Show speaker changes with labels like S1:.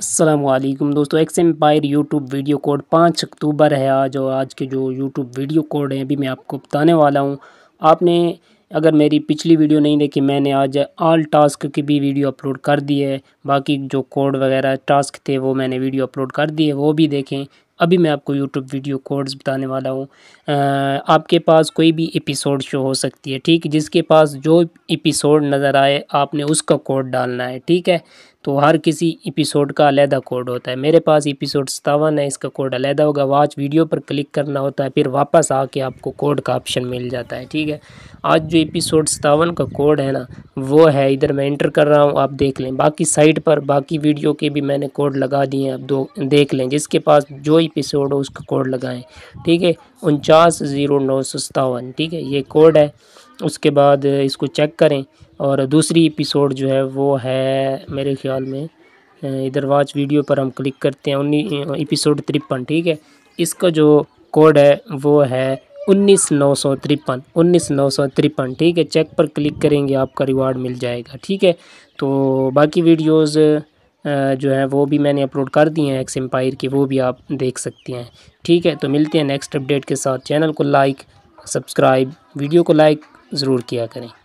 S1: असलम दोस्तों X Empire YouTube video code पाँच अक्टूबर है आज और आज के जो यूट्यूब वीडियो कोड हैं अभी मैं आपको बताने वाला हूँ आपने अगर मेरी पिछली वीडियो नहीं देखी मैंने आज ऑल टास्क की भी वीडियो अपलोड कर दी है बाकी जो कोड वगैरह टास्क थे वो मैंने वीडियो अपलोड कर दिए वो भी देखें अभी मैं आपको यूट्यूब वीडियो कोड्स बताने वाला हूँ आपके पास कोई भी एपिसोड शो हो सकती है ठीक जिसके पास जो एपिसोड नज़र आए आपने उसका कोड डालना है ठीक है तो हर किसी एपिसोड का अलहदा कोड होता है मेरे पास एपिसोड सतावन है इसका कोड अलहदा होगा वाच वीडियो पर क्लिक करना होता है फिर वापस आके आपको कोड का ऑप्शन मिल जाता है ठीक है आज जो एपिसोड सतावन का कोड है ना वो है इधर मैं इंटर कर रहा हूँ आप देख लें बाकी साइट पर बाकी वीडियो के भी मैंने कोड लगा दिए हैं आप दो देख लें जिसके पास जो एपिसोड हो उसका कोड लगाएँ ठीक है उनचास ज़ीरो नौ सौ सतावन ठीक है ये कोड है उसके बाद इसको चेक करें और दूसरी एपिसोड जो है वो है मेरे ख्याल में इधर वाच वीडियो पर हम क्लिक करते हैं उन्नी एपिसोड तिरपन ठीक है इसका जो कोड है वो है उन्नीस नौ सौ तिरपन उन्नीस नौ सौ तिरपन ठीक है चेक पर क्लिक करेंगे आपका रिवार्ड मिल जाएगा ठीक है तो बाकी वीडियोस जो है वो भी मैंने अपलोड कर दिए हैं एक्स एम्पायर की वो भी आप देख सकते हैं ठीक है तो मिलते हैं नेक्स्ट अपडेट के साथ चैनल को लाइक सब्सक्राइब वीडियो को लाइक ज़रूर किया करें